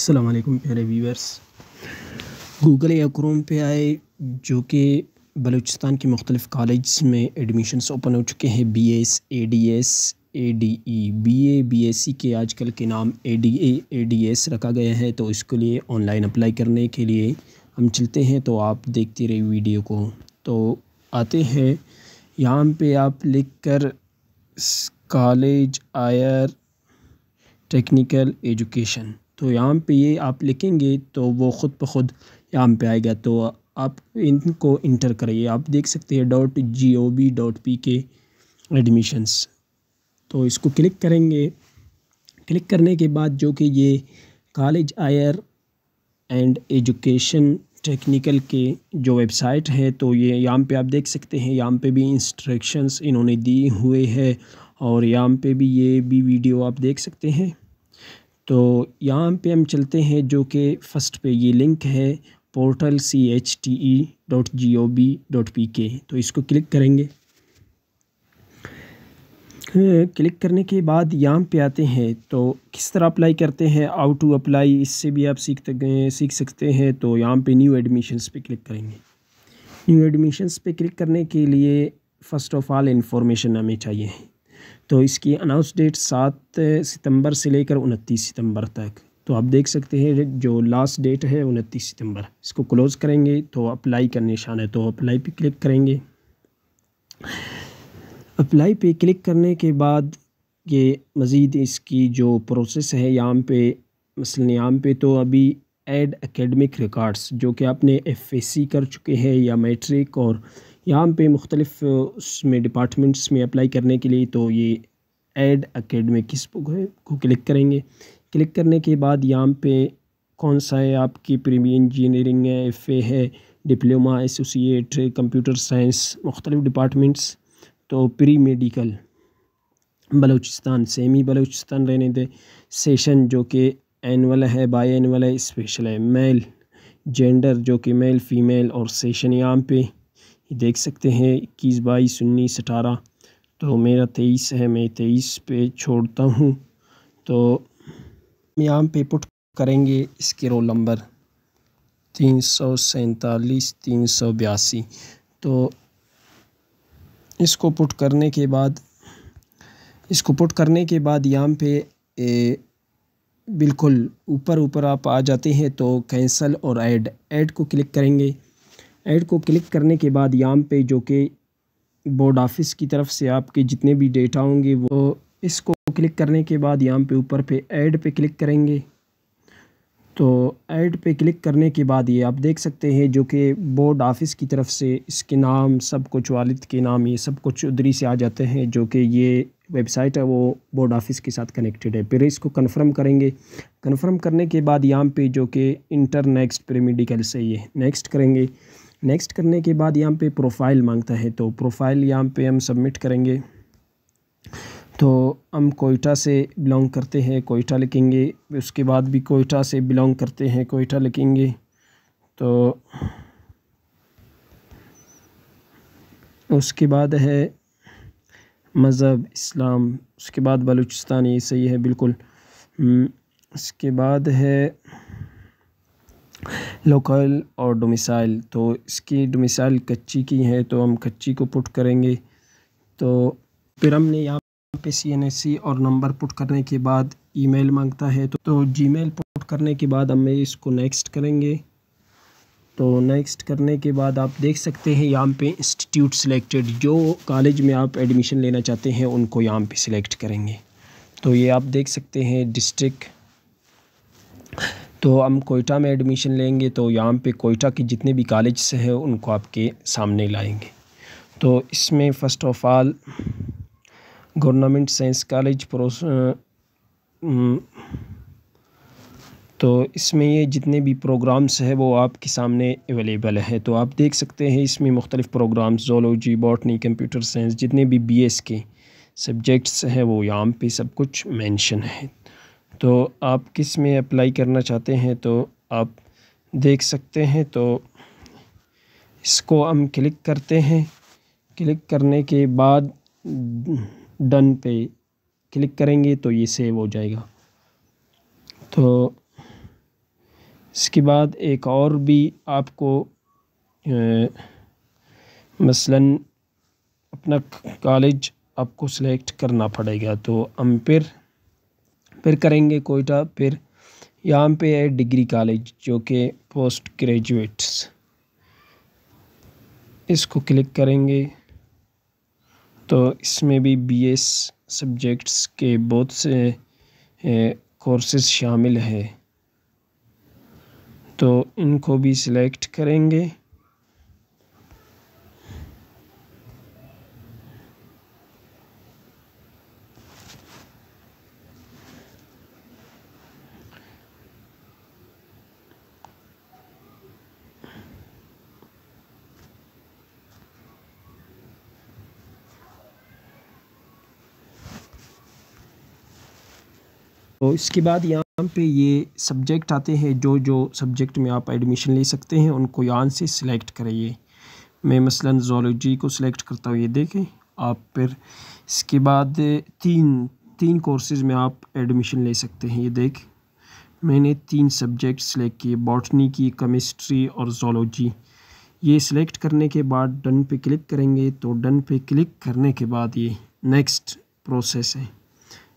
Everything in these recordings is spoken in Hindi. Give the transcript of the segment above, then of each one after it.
असलम प्यारे व्यूअर्स गूगल या क्रोम पे आए जो कि बलूचिस्तान के मुख्तलिफ़ कॉलेज में एडमिशन्स ओपन हो चुके हैं B S A D S A D E B A B S C के आजकल के नाम A D A A D S रखा गया है तो इसके लिए ऑनलाइन अप्लाई करने के लिए हम चलते हैं तो आप देखते रहे वीडियो को तो आते हैं यहाँ पर आप लिख कर कॉलेज आयर टेक्निकल एजुकेशन तो यहाँ पे ये आप लिखेंगे तो वो ख़ुद ब खुद यहाँ पे आएगा तो आप इनको इंटर करिए आप देख सकते हैं dot G O B dot P K admissions तो इसको क्लिक करेंगे क्लिक करने के बाद जो कि ये college higher and education technical के जो वेबसाइट है तो ये यहाँ पे आप देख सकते हैं यहाँ पे भी इंस्ट्रक्शंस इन्होंने दिए हुए हैं और यहाँ पे भी ये भी वीडियो आप देख सकते हैं तो यहाँ पे हम चलते हैं जो कि फ़र्स्ट पे ये लिंक है portal C H T E dot G O B dot P K तो इसको क्लिक करेंगे क्लिक हाँ, करने के बाद यहाँ पे आते हैं तो किस तरह अप्लाई करते हैं आउट टू अप्लाई इससे भी आप सीख सीख सकते हैं तो यहाँ पे न्यू एडमिशन्स पे क्लिक करेंगे न्यू एडमिशन्स पे क्लिक करने के लिए फ़र्स्ट ऑफ़ ऑल इन्फॉर्मेशन हमें चाहिए तो इसकी अनाउंस डेट सात eh, सितंबर से लेकर उनतीस सितंबर तक तो आप देख सकते हैं जो लास्ट डेट है उनतीस सितंबर इसको क्लोज़ करेंगे तो अप्लाई का निशान है तो अप्लाई पे क्लिक करेंगे अप्लाई पे क्लिक करने के बाद ये मज़ीद इसकी जो प्रोसेस है यहाँ पे मसल यहाँ पे तो अभी एड एकेडमिक रिकॉर्ड्स जो कि आपने एफ कर चुके हैं या मैट्रिक और यहाँ पे मुख्तलिफ उसमें डिपार्टमेंट्स में अप्लाई करने के लिए तो ये एड अकेडमी किस बुक है को क्लिक करेंगे क्लिक करने के बाद यहाँ पे कौन सा है आपकी प्रीमियर इंजीनियरिंग है एफ ए है डिप्लोमा एसोसिएट कंप्यूटर साइंस मुख्तलिफ डिपार्टमेंट्स तो pre medical Baluchistan semi Baluchistan रहने दें सेशन जो कि एनअल है बाई एनअल है स्पेशल है मेल जेंडर जो कि मेल फीमेल और सेशन यहाँ पे देख सकते हैं इक्कीस बाईस उन्नीस अठारह तो मेरा तेईस है मैं तेईस पे छोड़ता हूँ तो यहाँ पे पुट करेंगे इसके रोल नंबर तीन सौ सैंतालीस तीन सौ बयासी तो इसको पुट करने के बाद इसको पुट करने के बाद यहाँ पे ए, बिल्कुल ऊपर ऊपर आप आ जाते हैं तो कैंसल और ऐड ऐड को क्लिक करेंगे ऐड को क्लिक करने के बाद याम पे जो कि बोर्ड ऑफिस की तरफ से आपके जितने भी डेटा होंगे वो इसको क्लिक करने के बाद यहाँ पे ऊपर पे ऐड पे क्लिक करेंगे तो ऐड पे क्लिक करने के बाद ये आप देख सकते हैं जो कि बोर्ड ऑफिस की तरफ से इसके नाम सब कुछ वालिद के नाम ये सब कुछ उधरी से आ जाते हैं जो कि ये वेबसाइट है वो बोर्ड ऑफिस के साथ कनेक्टेड है फिर इसको कंफर्म करेंगे कंफर्म करने के बाद यहाँ पे जो कि इंटर नेक्स्ट प्रेमेडिकल से ये नेक्स्ट करेंगे नेक्स्ट करने के बाद यहाँ पे प्रोफाइल मांगता है तो प्रोफाइल यहाँ पे हम सबमिट करेंगे तो हम कोयटा से बिलोंग करते हैं कोयटा लिखेंगे उसके बाद भी कोयटा से बिलोंग करते हैं कोयटा लिखेंगे तो उसके बाद है मज़हब इस्लाम उसके बाद बलूचिस्तान ये सही है बिल्कुल हम्म, इसके बाद है लोकल और डोमिसाइल तो इसकी डोमिसाइल कच्ची की है तो हम कच्ची को पुट करेंगे तो फिर हमने यहाँ पे सी और नंबर पुट करने के बाद ईमेल मांगता है तो, तो जीमेल पुट करने के बाद हमें इसको नेक्स्ट करेंगे तो नेक्स्ट करने के बाद आप देख सकते हैं यहाँ पे इंस्टीट्यूट सिलेक्टेड जो कॉलेज में आप एडमिशन लेना चाहते हैं उनको यहाँ पे सिलेक्ट करेंगे तो ये आप देख सकते हैं डिस्ट्रिक्ट तो हम कोयटा में एडमिशन लेंगे तो यहाँ पे कोयटा के जितने भी कॉलेज हैं उनको आपके सामने लाएंगे तो इसमें first of all government science college प्रोस तो इसमें ये जितने भी प्रोग्राम्स हैं वो आपके सामने अवेलेबल है तो आप देख सकते हैं इसमें मुख्तलिफ़ programmes zoology botany computer science जितने भी बी एस के सब्जेक्ट्स हैं वो यहाँ पे सब कुछ मेंशन है तो आप किस में अप्लाई करना चाहते हैं तो आप देख सकते हैं तो इसको हम क्लिक करते हैं क्लिक करने के बाद डन पे क्लिक करेंगे तो ये सेव हो जाएगा तो इसके बाद एक और भी आपको मसलन अपना कॉलेज आपको सिलेक्ट करना पड़ेगा तो हम फिर फिर करेंगे कोयटा फिर यहाँ पे है डिग्री कॉलेज जो कि पोस्ट ग्रेजुएट्स इसको क्लिक करेंगे तो इसमें भी बीएस सब्जेक्ट्स के बहुत से कोर्सेज शामिल है तो इनको भी सिलेक्ट करेंगे तो इसके बाद यहाँ हम पे ये सब्जेक्ट आते हैं जो जो सब्जेक्ट में आप एडमिशन ले सकते हैं उनको यहाँ से सिलेक्ट करिए मैं मसलन जोलॉजी को सिलेक्ट करता हूँ ये देखें आप फिर इसके बाद तीन तीन कोर्सेज़ में आप एडमिशन ले सकते हैं ये देख मैंने तीन सब्जेक्ट सिलेक्ट किए बॉटनी की केमिस्ट्री और जोलॉजी ये सिलेक्ट करने के बाद डन पे क्लिक करेंगे तो डन पे क्लिक करने के बाद ये नेक्स्ट प्रोसेस है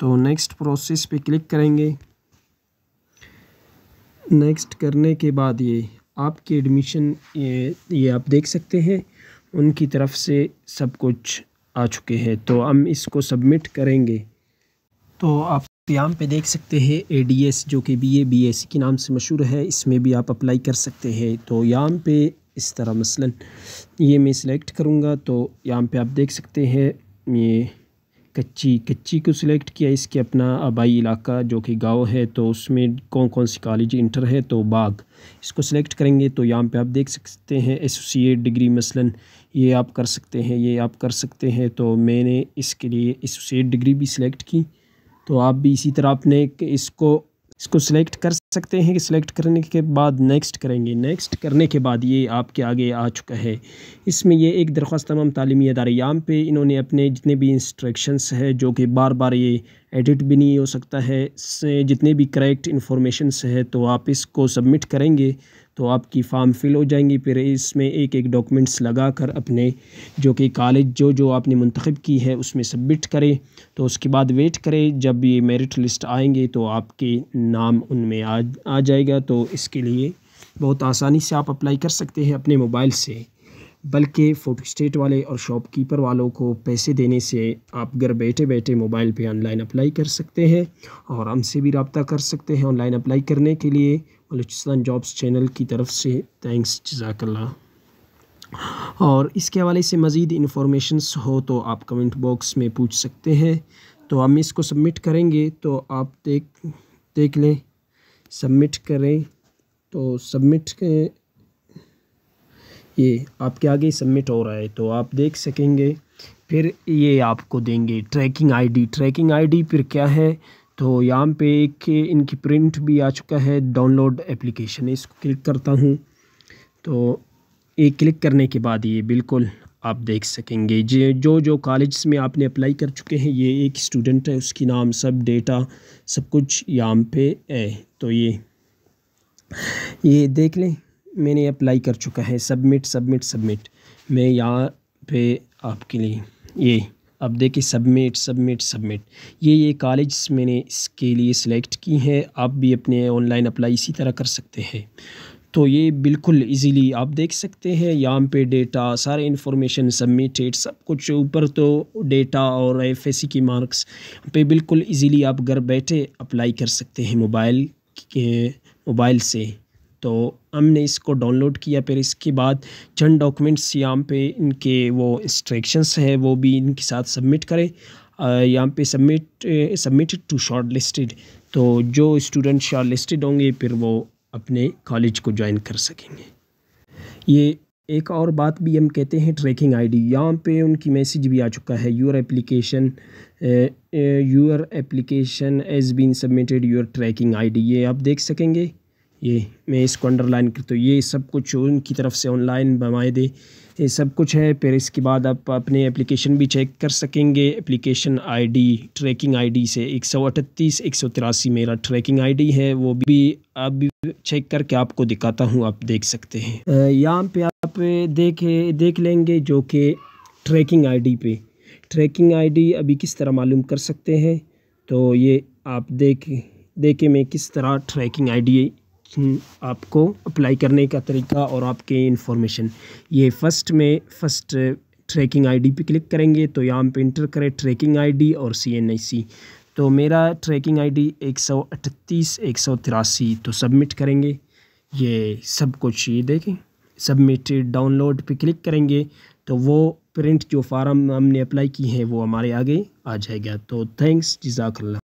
तो नेक्स्ट प्रोसेस पे क्लिक करेंगे नेक्स्ट करने के बाद ये आपके एडमिशन ये ये आप देख सकते हैं उनकी तरफ से सब कुछ आ चुके हैं तो हम इसको सबमिट करेंगे तो आप यहाँ पे देख सकते हैं ए डी एस जो कि बी ए बी एस के नाम से मशहूर है इसमें भी आप अप्लाई कर सकते हैं तो यहाँ पे इस तरह मसलन ये मैं सिलेक्ट करूँगा तो यहाँ पे आप देख सकते हैं ये कच्ची कच्ची को सिलेक्ट किया इसके अपना आबाई इलाका जो कि गांव है तो उसमें कौन कौन सी कॉलेज इंटर है तो बाग इसको सिलेक्ट करेंगे तो यहाँ पे आप देख सकते हैं एसोसिएट डिग्री मसलन ये आप कर सकते हैं ये आप कर सकते हैं तो मैंने इसके लिए एसोसिएट डिग्री भी सिलेक्ट की तो आप भी इसी तरह आपने इसको इसको सिलेक्ट कर सकते हैं कि सिलेक्ट करने के बाद नेक्स्ट करेंगे नेक्स्ट करने के बाद ये आपके आगे आ चुका है इसमें ये एक दरख्वास्त तमाम तलीमी अदारे पे इन्होंने अपने जितने भी इंस्ट्रक्शंस है जो कि बार बार ये एडिट भी नहीं हो सकता है जितने भी करेक्ट इन्फॉर्मेशनस है तो आप इसको सबमिट करेंगे तो आपकी फॉर्म फ़िल हो जाएंगी फिर इसमें एक एक डॉक्यूमेंट्स लगा कर अपने जो कि कॉलेज जो जो आपने मंतखब की है उसमें सबमिट करें तो उसके बाद वेट करें जब ये मेरिट लिस्ट आएंगे तो आपके नाम उनमें आ आ जाएगा तो इसके लिए बहुत आसानी से आप अप्लाई कर सकते हैं अपने मोबाइल से बल्कि फोटो स्टेट वाले और शॉपकीपर वालों को पैसे देने से आप घर बैठे बैठे मोबाइल पे ऑनलाइन अप्लाई कर सकते हैं और हमसे भी रबता कर सकते हैं ऑनलाइन अप्लाई करने के लिए बलूचिस्तान जॉब्स चैनल की तरफ से थैंक्स जजाकल्ला और इसके हवाले से मज़ीद इंफॉर्मेशंस हो तो आप कमेंट बॉक्स में पूछ सकते हैं तो हम इसको सबमिट करेंगे तो आप देख देख लें सबमिट करें तो सबमिट ये आपके आगे सबमिट हो रहा है तो आप देख सकेंगे फिर ये आपको देंगे ट्रैकिंग आईडी ट्रैकिंग आईडी फिर क्या है तो यहाँ पे एक इनकी प्रिंट भी आ चुका है डाउनलोड एप्लीकेशन इसको क्लिक करता हूँ तो ये क्लिक करने के बाद ये बिल्कुल आप देख सकेंगे जे जो जो कॉलेज में आपने अप्लाई कर चुके हैं ये एक स्टूडेंट है उसकी नाम सब डेटा सब कुछ यहाँ पे है तो ये ये देख लें मैंने अप्लाई कर चुका है सबमिट सबमिट सबमिट मैं यहाँ पे आपके लिए ये अब देखिए सबमिट सबमिट सबमिट ये ये कॉलेज मैंने इसके लिए सिलेक्ट की हैं आप भी अपने ऑनलाइन अप्लाई इसी तरह कर सकते हैं तो ये बिल्कुल इजीली आप देख सकते हैं यहाँ पे डेटा सारे इन्फॉर्मेशन सबमिटेड सब कुछ ऊपर तो डेटा और एफ एस सी की मार्क्स पे बिल्कुल इजीली आप घर बैठे अप्लाई कर सकते हैं मोबाइल के मोबाइल से तो हमने इसको डाउनलोड किया फिर इसके बाद चंद डॉक्यूमेंट्स यहाँ पे इनके वो इंस्ट्रक्शंस हैं वो भी इनके साथ सबमिट करें यहाँ पे submit submitted to shortlisted तो जो स्टूडेंट शॉर्ट लिस्टेड होंगे फिर वो अपने कॉलेज को ज्वाइन कर सकेंगे ये एक और बात भी हम कहते हैं ट्रैकिंग आईडी डी यहाँ पर उनकी मैसेज भी आ चुका है your application your application has been submitted your tracking ID ये आप देख सकेंगे ये मैं इसको अंडरलाइन करता हूँ ये सब कुछ उनकी तरफ से ऑनलाइन बनवाए दे ये सब कुछ है फिर इसके बाद आप अपने एप्लीकेशन भी चेक कर सकेंगे एप्लीकेशन आईडी ट्रैकिंग आईडी से एक सौ अठतीस एक सौ तिरासी मेरा ट्रैकिंग आईडी है वो भी अब चेक करके आपको दिखाता हूँ आप देख सकते हैं यहाँ पे आप देख देख लेंगे जो कि ट्रैकिंग आईडी पे ट्रैकिंग आईडी अभी किस तरह मालूम कर सकते हैं तो ये आप देख देखें मैं किस तरह ट्रैकिंग आईडी आपको अप्लाई करने का तरीका और आपके इन्फॉर्मेशन ये फर्स्ट में फर्स्ट ट्रैकिंग आईडी पे क्लिक करेंगे तो यहाँ पे इंटर करें ट्रैकिंग आईडी और सीएनआईसी तो मेरा ट्रैकिंग आईडी एक सौ अठतीस एक सौ तिरासी तो सबमिट करेंगे ये सब कुछ ये देखें सबमिट डाउनलोड पे क्लिक करेंगे तो वो प्रिंट जो फार्म हमने अप्लाई की है वो हमारे आगे आ जाएगा तो थैंक्स जजाकल्ला